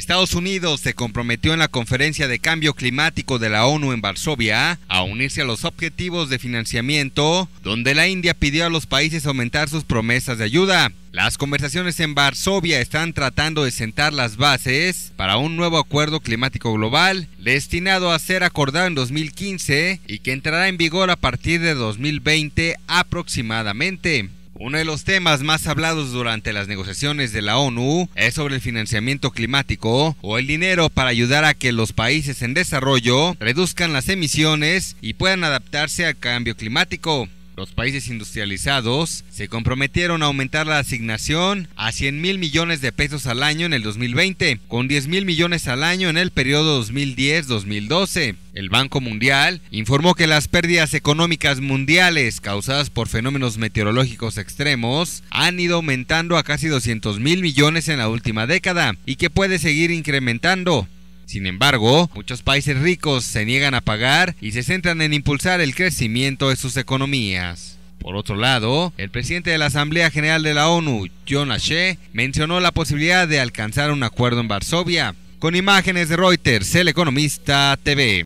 Estados Unidos se comprometió en la conferencia de cambio climático de la ONU en Varsovia a unirse a los objetivos de financiamiento, donde la India pidió a los países aumentar sus promesas de ayuda. Las conversaciones en Varsovia están tratando de sentar las bases para un nuevo acuerdo climático global destinado a ser acordado en 2015 y que entrará en vigor a partir de 2020 aproximadamente. Uno de los temas más hablados durante las negociaciones de la ONU es sobre el financiamiento climático o el dinero para ayudar a que los países en desarrollo reduzcan las emisiones y puedan adaptarse al cambio climático. Los países industrializados se comprometieron a aumentar la asignación a 100 mil millones de pesos al año en el 2020, con 10 mil millones al año en el periodo 2010-2012. El Banco Mundial informó que las pérdidas económicas mundiales causadas por fenómenos meteorológicos extremos han ido aumentando a casi 200 mil millones en la última década y que puede seguir incrementando. Sin embargo, muchos países ricos se niegan a pagar y se centran en impulsar el crecimiento de sus economías. Por otro lado, el presidente de la Asamblea General de la ONU, John Ashe, mencionó la posibilidad de alcanzar un acuerdo en Varsovia. Con imágenes de Reuters, El Economista TV.